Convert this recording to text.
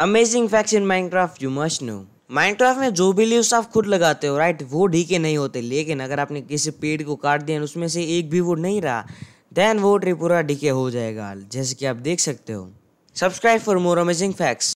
amazing facts in Minecraft you must know Minecraft में जो भी लीव्स आप खुद लगाते हो राइट वो ढीके नहीं होते लेकिन अगर आपने किसी पेड़ को काट दिया उसमें से एक भी वो नहीं रहा देन वो ट्री पूरा ढीके हो जाएगा जैसे कि आप देख सकते हो subscribe for more amazing facts